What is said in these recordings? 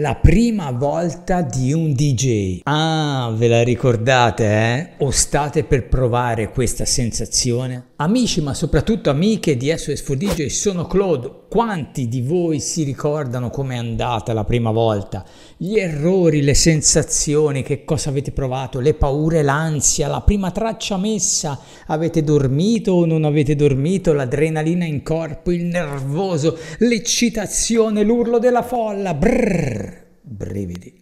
La prima volta di un DJ. Ah, ve la ricordate, eh? O state per provare questa sensazione? Amici, ma soprattutto amiche di SOS 4 DJ, sono Claude. Quanti di voi si ricordano com'è andata la prima volta? gli errori, le sensazioni, che cosa avete provato, le paure, l'ansia, la prima traccia messa, avete dormito o non avete dormito, l'adrenalina in corpo, il nervoso, l'eccitazione, l'urlo della folla, brrr, brividi.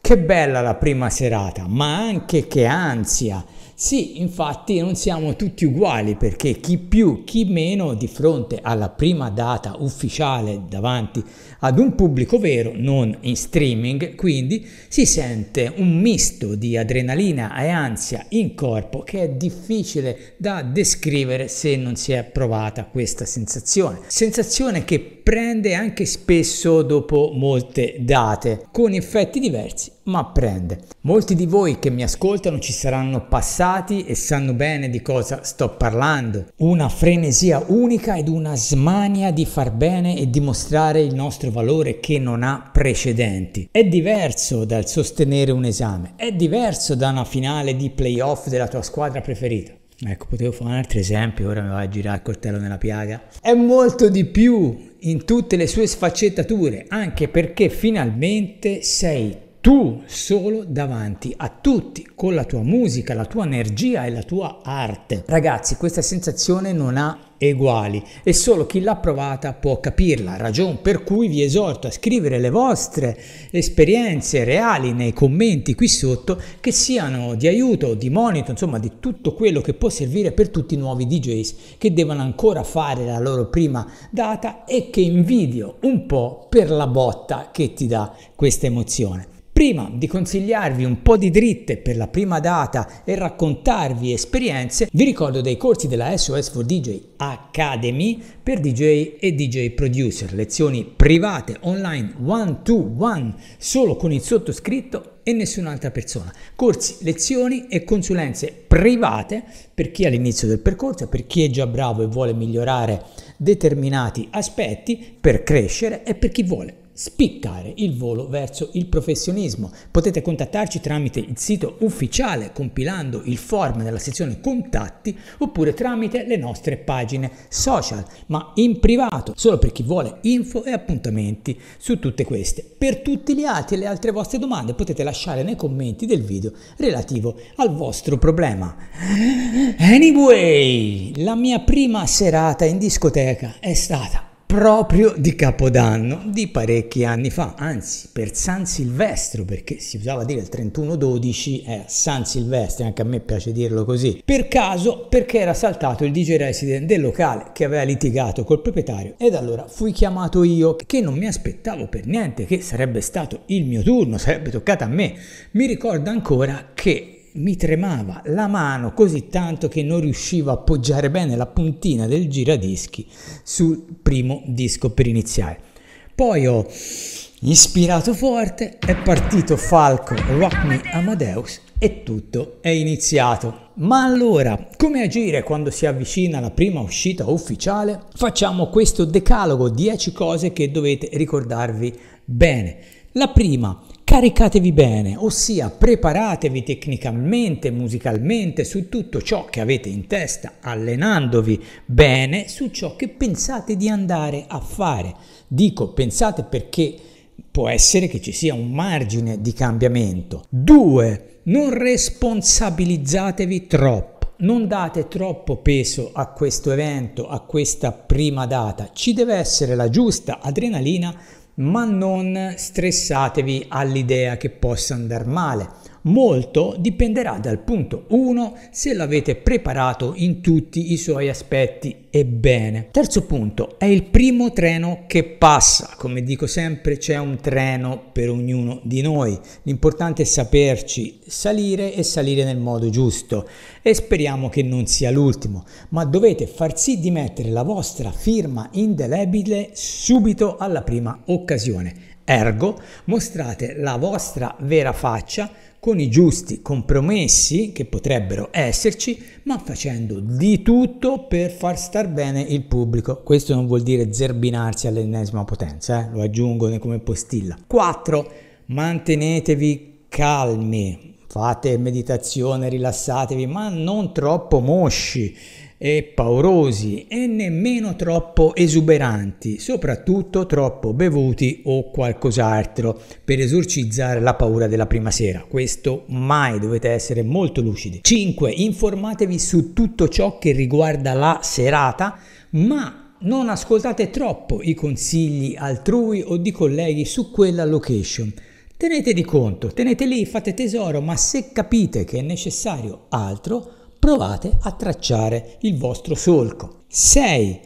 Che bella la prima serata, ma anche che ansia! Sì, infatti non siamo tutti uguali perché chi più, chi meno di fronte alla prima data ufficiale davanti ad un pubblico vero, non in streaming, quindi si sente un misto di adrenalina e ansia in corpo che è difficile da descrivere se non si è provata questa sensazione. Sensazione che prende anche spesso dopo molte date, con effetti diversi, ma prende. Molti di voi che mi ascoltano ci saranno passati e sanno bene di cosa sto parlando. Una frenesia unica ed una smania di far bene e dimostrare il nostro valore che non ha precedenti. È diverso dal sostenere un esame, è diverso da una finale di playoff della tua squadra preferita. Ecco, potevo fare un altro esempio, ora mi va a girare il coltello nella piaga. È molto di più in tutte le sue sfaccettature, anche perché finalmente sei tu solo davanti a tutti, con la tua musica, la tua energia e la tua arte. Ragazzi, questa sensazione non ha uguali e solo chi l'ha provata può capirla, ragion per cui vi esorto a scrivere le vostre esperienze reali nei commenti qui sotto che siano di aiuto, di monito, insomma di tutto quello che può servire per tutti i nuovi DJs che devono ancora fare la loro prima data e che invidio un po' per la botta che ti dà questa emozione. Prima di consigliarvi un po' di dritte per la prima data e raccontarvi esperienze, vi ricordo dei corsi della SOS for DJ Academy per DJ e DJ producer, lezioni private online one to one solo con il sottoscritto e nessun'altra persona. Corsi, lezioni e consulenze private per chi è all'inizio del percorso, per chi è già bravo e vuole migliorare determinati aspetti per crescere e per chi vuole spiccare il volo verso il professionismo. Potete contattarci tramite il sito ufficiale compilando il form nella sezione contatti oppure tramite le nostre pagine social, ma in privato, solo per chi vuole info e appuntamenti su tutte queste. Per tutti gli altri e le altre vostre domande potete lasciare nei commenti del video relativo al vostro problema. Anyway, la mia prima serata in discoteca è stata proprio di Capodanno di parecchi anni fa, anzi per San Silvestro, perché si usava dire il 31-12 è eh, San Silvestro, anche a me piace dirlo così, per caso perché era saltato il DJ resident del locale che aveva litigato col proprietario ed allora fui chiamato io che non mi aspettavo per niente che sarebbe stato il mio turno, sarebbe toccato a me. Mi ricordo ancora che mi tremava la mano così tanto che non riuscivo a appoggiare bene la puntina del giradischi sul primo disco per iniziare. Poi ho ispirato forte, è partito Falco Rock Me Amadeus e tutto è iniziato. Ma allora, come agire quando si avvicina la prima uscita ufficiale? Facciamo questo decalogo 10 cose che dovete ricordarvi bene. La prima, caricatevi bene, ossia preparatevi tecnicamente, musicalmente su tutto ciò che avete in testa, allenandovi bene su ciò che pensate di andare a fare. Dico pensate perché può essere che ci sia un margine di cambiamento. 2. Non responsabilizzatevi troppo. Non date troppo peso a questo evento, a questa prima data. Ci deve essere la giusta adrenalina ma non stressatevi all'idea che possa andare male Molto dipenderà dal punto 1 se l'avete preparato in tutti i suoi aspetti e bene. Terzo punto, è il primo treno che passa. Come dico sempre, c'è un treno per ognuno di noi. L'importante è saperci salire e salire nel modo giusto e speriamo che non sia l'ultimo, ma dovete far sì di mettere la vostra firma indelebile subito alla prima occasione. Ergo, mostrate la vostra vera faccia con i giusti compromessi che potrebbero esserci, ma facendo di tutto per far star bene il pubblico. Questo non vuol dire zerbinarsi all'ennesima potenza, eh? lo aggiungo come postilla. 4. Mantenetevi calmi, fate meditazione, rilassatevi, ma non troppo mosci e paurosi e nemmeno troppo esuberanti, soprattutto troppo bevuti o qualcos'altro per esorcizzare la paura della prima sera. Questo mai dovete essere molto lucidi. 5. Informatevi su tutto ciò che riguarda la serata, ma non ascoltate troppo i consigli altrui o di colleghi su quella location. Tenete di conto, tenete lì, fate tesoro, ma se capite che è necessario altro, provate a tracciare il vostro solco. 6.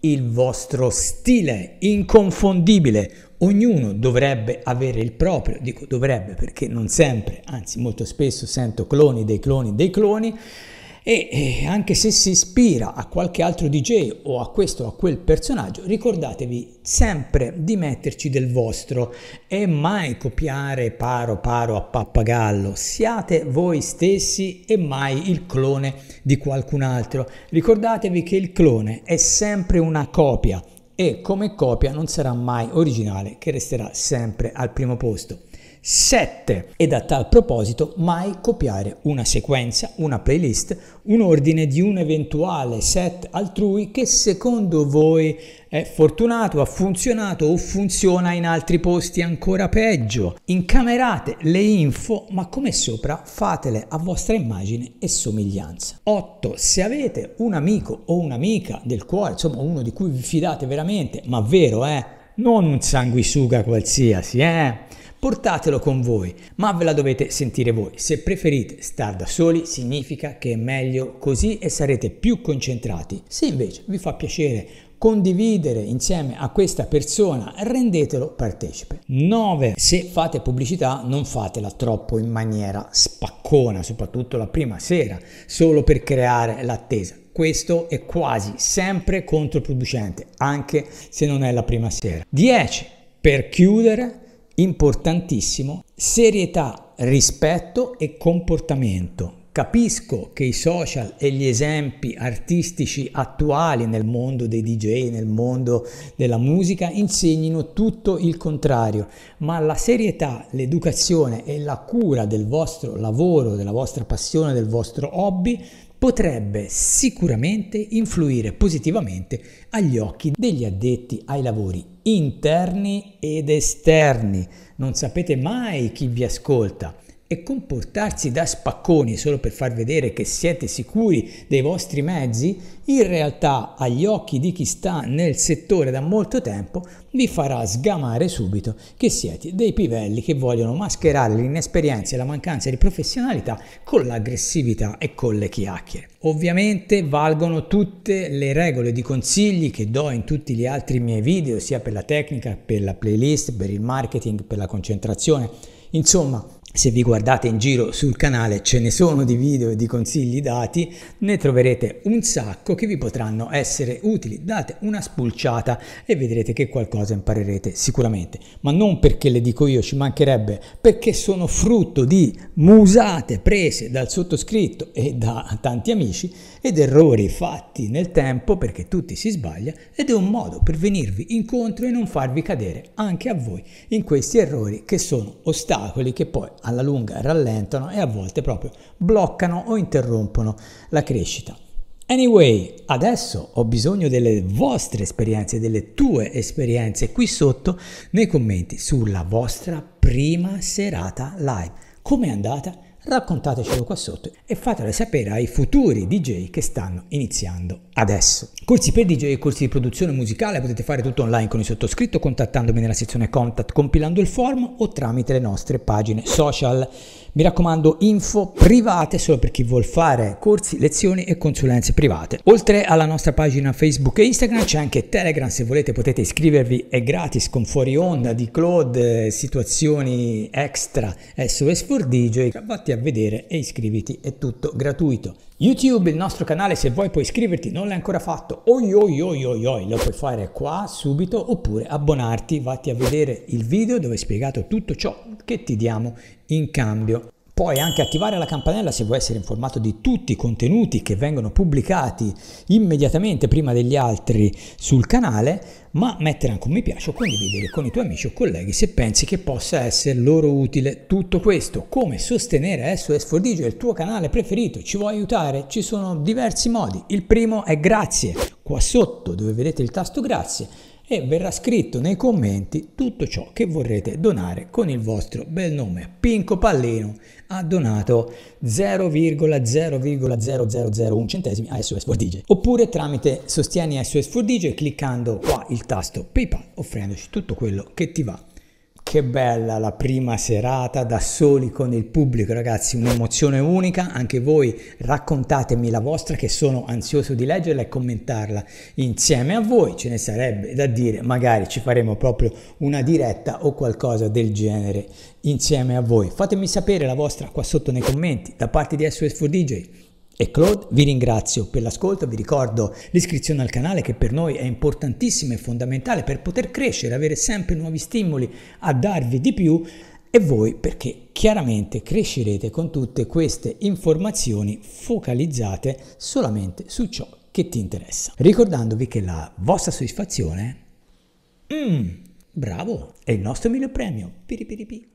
Il vostro stile inconfondibile. Ognuno dovrebbe avere il proprio, dico dovrebbe perché non sempre, anzi molto spesso sento cloni dei cloni dei cloni, e, e anche se si ispira a qualche altro DJ o a questo o a quel personaggio, ricordatevi sempre di metterci del vostro e mai copiare paro paro a pappagallo. Siate voi stessi e mai il clone di qualcun altro. Ricordatevi che il clone è sempre una copia e come copia non sarà mai originale che resterà sempre al primo posto. 7. E a tal proposito mai copiare una sequenza, una playlist, un ordine di un eventuale set altrui che secondo voi è fortunato, ha funzionato o funziona in altri posti ancora peggio. Incamerate le info, ma come sopra fatele a vostra immagine e somiglianza. 8. Se avete un amico o un'amica del cuore, insomma uno di cui vi fidate veramente, ma vero, eh? Non un sanguisuga qualsiasi, eh? portatelo con voi, ma ve la dovete sentire voi. Se preferite star da soli significa che è meglio così e sarete più concentrati. Se invece vi fa piacere condividere insieme a questa persona, rendetelo partecipe. 9. Se fate pubblicità non fatela troppo in maniera spaccona, soprattutto la prima sera, solo per creare l'attesa. Questo è quasi sempre controproducente, anche se non è la prima sera. 10. Per chiudere, importantissimo, serietà, rispetto e comportamento. Capisco che i social e gli esempi artistici attuali nel mondo dei DJ, nel mondo della musica, insegnino tutto il contrario, ma la serietà, l'educazione e la cura del vostro lavoro, della vostra passione, del vostro hobby potrebbe sicuramente influire positivamente agli occhi degli addetti ai lavori interni ed esterni. Non sapete mai chi vi ascolta e comportarsi da spacconi solo per far vedere che siete sicuri dei vostri mezzi, in realtà agli occhi di chi sta nel settore da molto tempo vi farà sgamare subito che siete dei pivelli che vogliono mascherare l'inesperienza e la mancanza di professionalità con l'aggressività e con le chiacchiere. Ovviamente valgono tutte le regole di consigli che do in tutti gli altri miei video, sia per la tecnica, per la playlist, per il marketing, per la concentrazione. Insomma, se vi guardate in giro sul canale ce ne sono di video e di consigli dati, ne troverete un sacco che vi potranno essere utili. Date una spulciata e vedrete che qualcosa imparerete sicuramente, ma non perché le dico io, ci mancherebbe, perché sono frutto di musate prese dal sottoscritto e da tanti amici ed errori fatti nel tempo perché tutti si sbaglia ed è un modo per venirvi incontro e non farvi cadere anche a voi in questi errori che sono ostacoli che poi alla lunga rallentano e a volte proprio bloccano o interrompono la crescita. Anyway, adesso ho bisogno delle vostre esperienze, delle tue esperienze qui sotto nei commenti sulla vostra prima serata live. Com'è andata? raccontatecelo qua sotto e fatelo sapere ai futuri DJ che stanno iniziando adesso. Corsi per DJ e corsi di produzione musicale potete fare tutto online con il sottoscritto contattandomi nella sezione contact compilando il form o tramite le nostre pagine social. Mi raccomando, info private solo per chi vuol fare corsi, lezioni e consulenze private. Oltre alla nostra pagina Facebook e Instagram c'è anche Telegram, se volete potete iscrivervi, è gratis con fuori onda di Claude, situazioni extra SOS 4 DJ, vatti a vedere e iscriviti, è tutto gratuito. YouTube, il nostro canale, se vuoi puoi iscriverti, non l'hai ancora fatto, oi oi oi oi oi, lo puoi fare qua subito oppure abbonarti, vatti a vedere il video dove è spiegato tutto ciò che ti diamo in cambio. Puoi anche attivare la campanella se vuoi essere informato di tutti i contenuti che vengono pubblicati immediatamente prima degli altri sul canale, ma mettere anche un mi piace o condividere con i tuoi amici o colleghi se pensi che possa essere loro utile tutto questo. Come sostenere SOS 4Digio, il tuo canale preferito? Ci vuoi aiutare? Ci sono diversi modi. Il primo è grazie, qua sotto dove vedete il tasto grazie e verrà scritto nei commenti tutto ciò che vorrete donare con il vostro bel nome. Pinco Pallino ha donato 0,00001 centesimi a SOS for DJ. Oppure tramite sostieni SOS for DJ cliccando qua il tasto PayPal offrendoci tutto quello che ti va che bella la prima serata da soli con il pubblico, ragazzi, un'emozione unica. Anche voi raccontatemi la vostra che sono ansioso di leggerla e commentarla insieme a voi. Ce ne sarebbe da dire, magari ci faremo proprio una diretta o qualcosa del genere insieme a voi. Fatemi sapere la vostra qua sotto nei commenti da parte di SOS4DJ e Claude, vi ringrazio per l'ascolto, vi ricordo l'iscrizione al canale che per noi è importantissima e fondamentale per poter crescere, avere sempre nuovi stimoli a darvi di più e voi perché chiaramente crescerete con tutte queste informazioni focalizzate solamente su ciò che ti interessa. Ricordandovi che la vostra soddisfazione... Mm, bravo, è il nostro miglior premio. Piripiripi.